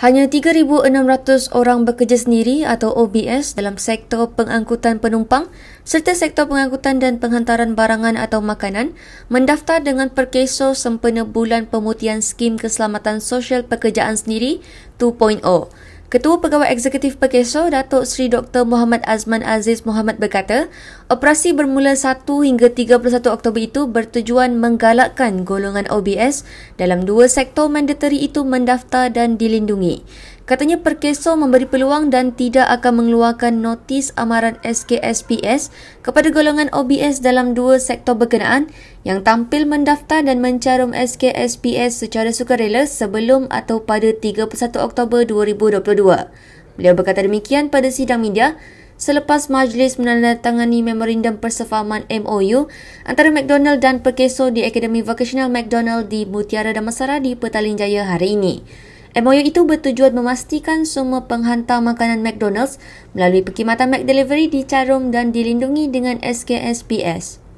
Hanya 3,600 orang bekerja sendiri atau OBS dalam sektor pengangkutan penumpang serta sektor pengangkutan dan penghantaran barangan atau makanan mendaftar dengan perkeso sempena bulan pemutihan skim keselamatan sosial pekerjaan sendiri 2.0. Ketua Pegawai Eksekutif Pekeso, Datuk Seri Dr. Muhammad Azman Aziz Muhammad berkata, operasi bermula 1 hingga 31 Oktober itu bertujuan menggalakkan golongan OBS dalam dua sektor mandatory itu mendaftar dan dilindungi. Katanya Perkeso memberi peluang dan tidak akan mengeluarkan notis amaran SKSPS kepada golongan OBS dalam dua sektor berkenaan yang tampil mendaftar dan mencarum SKSPS secara sukarela sebelum atau pada 31 Oktober 2022. Beliau berkata demikian pada sidang media selepas majlis menandatangani memorandum persefahaman MOU antara McDonald dan Perkeso di Akademi Vokasional McDonald di Mutiara Damansara di Petaling Jaya hari ini. MOU itu bertujuan memastikan semua penghantar makanan McDonald's melalui perkhidmatan McDelivery dicarum dan dilindungi dengan SKSPS.